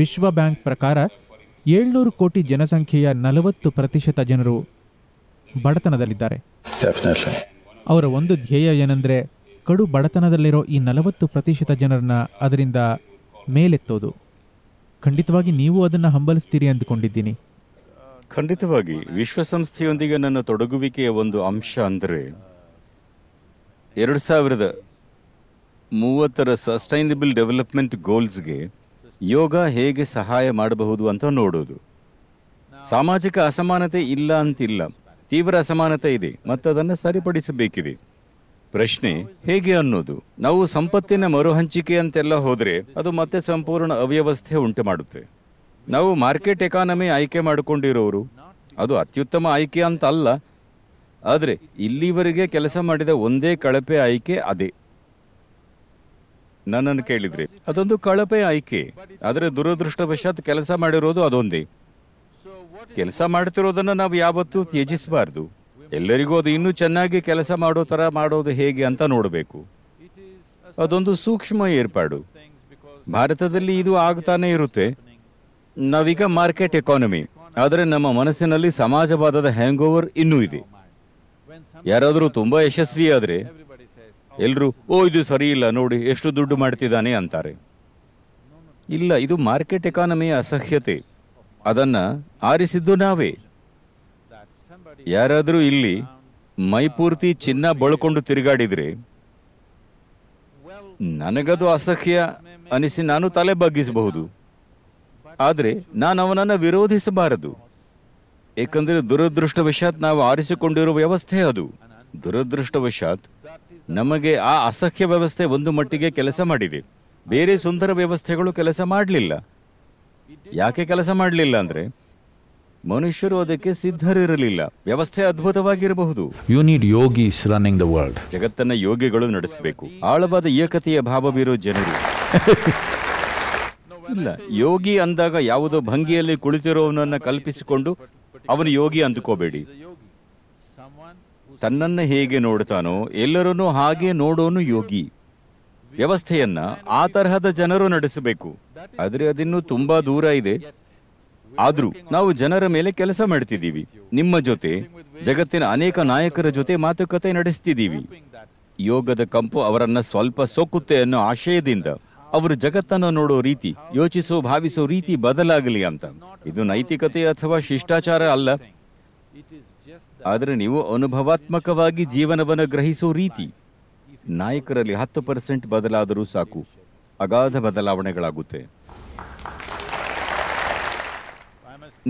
ವಿಶ್ವ ಬ್ಯಾಂಕ್ ಪ್ರಕಾರ ಏಳ್ನೂರು ಕೋಟಿ ಜನಸಂಖ್ಯೆಯ ನಲವತ್ತು ಪ್ರತಿಶತ ಜನರು ಬಡತನದಲ್ಲಿದ್ದಾರೆ ಅವರ ಒಂದು ಧ್ಯೇಯ ಏನೆಂದರೆ ಕಡು ಬಡತನದಲ್ಲಿರೋ ಈ ನಲವತ್ತು ಪ್ರತಿಶತ ಜನರನ್ನ ಅದರಿಂದ ಮೇಲೆತ್ತೋದು ಖಂಡಿತವಾಗಿ ನೀವು ಅದನ್ನು ಹಂಬಲಿಸ್ತೀರಿ ಅಂದುಕೊಂಡಿದ್ದೀನಿ ಖಂಡಿತವಾಗಿ ವಿಶ್ವಸಂಸ್ಥೆಯೊಂದಿಗೆ ನನ್ನ ತೊಡಗುವಿಕೆಯ ಒಂದು ಅಂಶ ಅಂದರೆ ಎರಡು ಸಾವಿರದ ಮೂವತ್ತರ ಸಸ್ಟೈನಬಲ್ ಡೆವಲಪ್ಮೆಂಟ್ ಗೋಲ್ಸ್ಗೆ ಯೋಗ ಹೇಗೆ ಸಹಾಯ ಮಾಡಬಹುದು ಅಂತ ನೋಡೋದು ಸಾಮಾಜಿಕ ಅಸಮಾನತೆ ಇಲ್ಲ ಅಂತಿಲ್ಲ ತೀವ್ರ ಅಸಮಾನತೆ ಇದೆ ಮತ್ತು ಅದನ್ನು ಸರಿಪಡಿಸಬೇಕಿದೆ ಪ್ರಶ್ನೆ ಹೇಗೆ ಅನ್ನೋದು ನಾವು ಸಂಪತ್ತಿನ ಮರುಹಂಚಿಕೆ ಅಂತೆಲ್ಲ ಹೋದರೆ ಅದು ಮತ್ತೆ ಸಂಪೂರ್ಣ ಅವ್ಯವಸ್ಥೆ ಉಂಟು ಮಾಡುತ್ತೆ ನಾವು ಮಾರ್ಕೆಟ್ ಎಕಾನಮಿ ಆಯ್ಕೆ ಮಾಡಿಕೊಂಡಿರೋರು ಅದು ಅತ್ಯುತ್ತಮ ಆಯ್ಕೆ ಅಂತ ಅಲ್ಲ ಆದರೆ ಇಲ್ಲಿವರೆಗೆ ಕೆಲಸ ಮಾಡಿದ ಒಂದೇ ಕಳಪೆ ಆಯ್ಕೆ ಅದೇ ನನ್ನನ್ನು ಕೇಳಿದ್ರಿ ಅದೊಂದು ಕಳಪೆ ಆಯ್ಕೆ ಆದರೆ ದುರದೃಷ್ಟವಶಾತ್ ಕೆಲಸ ಮಾಡಿರೋದು ಅದೊಂದೇ ಕೆಲಸ ಮಾಡ್ತಿರೋದನ್ನು ನಾವು ಯಾವತ್ತೂ ತ್ಯಜಿಸಬಾರ್ದು ಎಲ್ಲರಿಗೂ ಅದು ಇನ್ನೂ ಚೆನ್ನಾಗಿ ಕೆಲಸ ಮಾಡೋ ಥರ ಮಾಡೋದು ಹೇಗೆ ಅಂತ ನೋಡಬೇಕು ಅದೊಂದು ಸೂಕ್ಷ್ಮ ಏರ್ಪಾಡು ಭಾರತದಲ್ಲಿ ಇದು ಆಗ್ತಾನೆ ಇರುತ್ತೆ ನಾವೀಗ ಮಾರ್ಕೆಟ್ ಎಕಾನಮಿ ಆದರೆ ನಮ್ಮ ಮನಸ್ಸಿನಲ್ಲಿ ಸಮಾಜವಾದದ ಹ್ಯಾಂಗ್ ಓವರ್ ಇನ್ನೂ ಇದೆ ಯಾರಾದರೂ ಯಶಸ್ವಿ ಯಶಸ್ವಿಯಾದರೆ ಎಲ್ಲರೂ ಓ ಇದು ಸರಿ ಇಲ್ಲ ನೋಡಿ ಎಷ್ಟು ದುಡ್ಡು ಮಾಡ್ತಿದ್ದಾನೆ ಅಂತಾರೆ ಇಲ್ಲ ಇದು ಮಾರ್ಕೆಟ್ ಎಕಾನಮಿಯ ಅಸಹ್ಯತೆ ಅದನ್ನ ಆರಿಸಿದ್ದು ನಾವೇ ಯಾರಾದರೂ ಇಲ್ಲಿ ಮೈಪೂರ್ತಿ ಚಿನ್ನ ಬಳಕೊಂಡು ತಿರುಗಾಡಿದ್ರೆ ನನಗದು ಅಸಹ್ಯ ಅನಿಸಿ ನಾನು ತಲೆ ಬಗ್ಗಿಸಬಹುದು ಆದರೆ ನಾನು ಅವನನ್ನು ವಿರೋಧಿಸಬಾರದು ಏಕೆಂದರೆ ದುರದೃಷ್ಟವಶಾತ್ ನಾವು ಆರಿಸಿಕೊಂಡಿರುವ ವ್ಯವಸ್ಥೆ ಅದು ದುರದೃಷ್ಟವಶಾತ್ ನಮಗೆ ಆ ಅಸಖ್ಯ ವ್ಯವಸ್ಥೆ ಒಂದು ಮಟ್ಟಿಗೆ ಕೆಲಸ ಮಾಡಿದೆ ಬೇರೆ ಸುಂದರ ವ್ಯವಸ್ಥೆಗಳು ಕೆಲಸ ಮಾಡಲಿಲ್ಲ ಯಾಕೆ ಕೆಲಸ ಮಾಡಲಿಲ್ಲ ಅಂದರೆ ಮನುಷ್ಯರು ಅದಕ್ಕೆ ಸಿದ್ಧರಿರಲಿಲ್ಲ ವ್ಯವಸ್ಥೆ ಅದ್ಭುತವಾಗಿರಬಹುದು you need yogi running the world ಜಗತ್ತನ್ನ ಯೋಗಿಗಳು ನಡೆಸಬೇಕು ಆಳವಾದ ಏಕತೆಯ ಭಾವವಿರೋ ಜನರು ಇಲ್ಲ ಯೋಗಿ ಅಂದಾಗ ಯಾವುದೋ ಭಂಗಿಯಲ್ಲಿ ಕುಳಿತಿರೋವನನ್ನ ಕಲ್ಪಿಸಿಕೊಂಡು ಅವನು ಯೋಗಿ ಅಂದುಕೋಬೇಡಿ ತನ್ನನ್ನು ಹೇಗೆ ನೋಡ್ತಾನೋ ಎಲ್ಲರನ್ನೂ ಹಾಗೆ ನೋಡೋನು ಯೋಗಿ ವ್ಯವಸ್ಥೆಯನ್ನ ಆ ತರಹದ ಜನರು ನಡೆಸಬೇಕು ಆದರೆ ಅದಿನ್ನು ತುಂಬಾ ದೂರ ಇದೆ ಆದ್ರೂ ನಾವು ಜನರ ಮೇಲೆ ಕೆಲಸ ಮಾಡ್ತಿದ್ದೀವಿ ನಿಮ್ಮ ಜೊತೆ ಜಗತ್ತಿನ ಅನೇಕ ನಾಯಕರ ಜೊತೆ ಮಾತುಕತೆ ನಡೆಸ್ತಿದ್ದೀವಿ ಯೋಗದ ಕಂಪು ಅವರನ್ನ ಸ್ವಲ್ಪ ಸೋಕುತ್ತೆ ಅನ್ನೋ ಆಶಯದಿಂದ ಅವರು ಜಗತ್ತನ್ನು ನೋಡೋ ರೀತಿ ಯೋಚಿಸೋ ಭಾವಿಸೋ ರೀತಿ ಬದಲಾಗಲಿ ಅಂತ ಇದು ನೈತಿಕತೆ ಅಥವಾ ಶಿಷ್ಟಾಚಾರ ಅಲ್ಲ ಆದರೆ ನೀವು ಅನುಭವಾತ್ಮಕವಾಗಿ ಜೀವನವನ್ನು ಗ್ರಹಿಸೋ ರೀತಿ ನಾಯಕರಲ್ಲಿ ಹತ್ತು ಪರ್ಸೆಂಟ್ ಬದಲಾದರೂ ಸಾಕು ಅಗಾಧ ಬದಲಾವಣೆಗಳಾಗುತ್ತೆ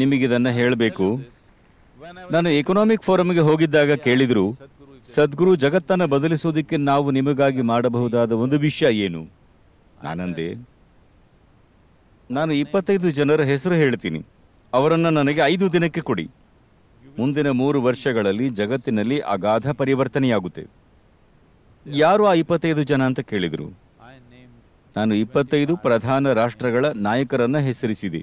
ನಿಮಗಿದನ್ನು ಹೇಳಬೇಕು ನಾನು ಎಕನಾಮಿಕ್ ಫೋರಮ್ಗೆ ಹೋಗಿದ್ದಾಗ ಕೇಳಿದ್ರು ಸದ್ಗುರು ಜಗತ್ತನ್ನು ಬದಲಿಸೋದಕ್ಕೆ ನಾವು ನಿಮಗಾಗಿ ಮಾಡಬಹುದಾದ ಒಂದು ವಿಷಯ ಏನು ನಾನಂದೆ ನಾನು ಇಪ್ಪತ್ತೈದು ಜನರ ಹೆಸರು ಹೇಳ್ತೀನಿ ಅವರನ್ನು ನನಗೆ ಐದು ದಿನಕ್ಕೆ ಕೊಡಿ ಮುಂದಿನ ಮೂರು ವರ್ಷಗಳಲ್ಲಿ ಜಗತ್ತಿನಲ್ಲಿ ಅಗಾಧ ಪರಿವರ್ತನೆಯಾಗುತ್ತೆ ಯಾರು ಆ ಇಪ್ಪತ್ತೈದು ಜನ ಅಂತ ಕೇಳಿದರು ನಾನು ಇಪ್ಪತ್ತೈದು ಪ್ರಧಾನ ರಾಷ್ಟ್ರಗಳ ನಾಯಕರನ್ನು ಹೆಸರಿಸಿದೆ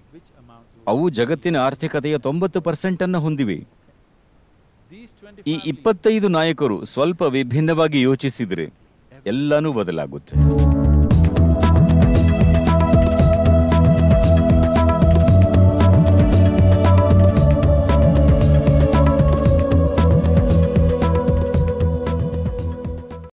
ಅವು ಜಗತ್ತಿನ ಆರ್ಥಿಕತೆಯ ತೊಂಬತ್ತು ಪರ್ಸೆಂಟ್ ಅನ್ನು ಹೊಂದಿವೆ ಈ ಇಪ್ಪತ್ತೈದು ನಾಯಕರು ಸ್ವಲ್ಪ ವಿಭಿನ್ನವಾಗಿ ಯೋಚಿಸಿದರೆ ಎಲ್ಲನೂ ಬದಲಾಗುತ್ತೆ